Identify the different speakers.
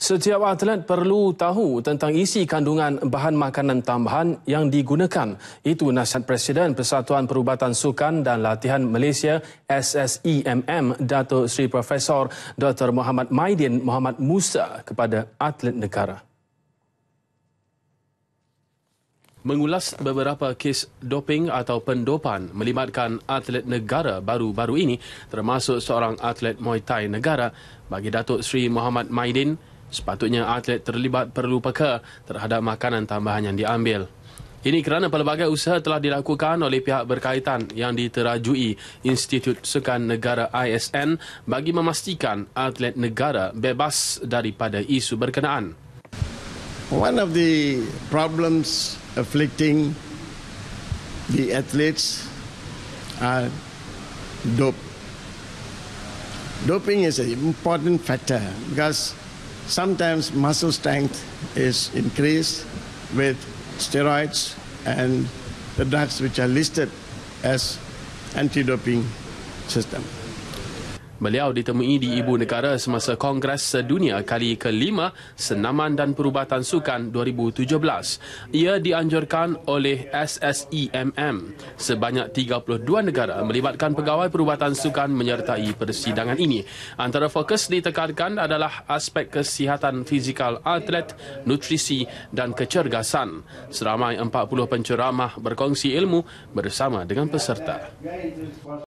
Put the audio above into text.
Speaker 1: Setiap atlet perlu tahu tentang isi kandungan bahan makanan tambahan yang digunakan. Itu nasihat Presiden Persatuan Perubatan Sukan dan Latihan Malaysia SSEMM Dato Sri Profesor Dr Muhammad Maidin Muhammad Musa kepada atlet negara. Mengulas beberapa kes doping atau pendopan melibatkan atlet negara baru-baru ini termasuk seorang atlet Muay Thai negara bagi Datuk Sri Muhammad Maidin, Sepatutnya atlet terlibat perlu peka terhadap makanan tambahan yang diambil. Ini kerana pelbagai usaha telah dilakukan oleh pihak berkaitan yang diterajui Institut Sukan Negara ISN bagi memastikan atlet negara bebas daripada isu berkenaan.
Speaker 2: One of the problems afflicting the athletes are dope. Doping is an important factor because Sometimes muscle strength is increased with steroids and the drugs which are listed as anti-doping system.
Speaker 1: Beliau ditemui di ibu negara semasa Kongres Sedunia kali ke-5 Senaman dan Perubatan Sukan 2017. Ia dianjurkan oleh SSEMM. Sebanyak 32 negara melibatkan pegawai perubatan sukan menyertai persidangan ini. Antara fokus ditekankan adalah aspek kesihatan fizikal atlet, nutrisi dan kecergasan. Seramai 40 penceramah berkongsi ilmu bersama dengan peserta.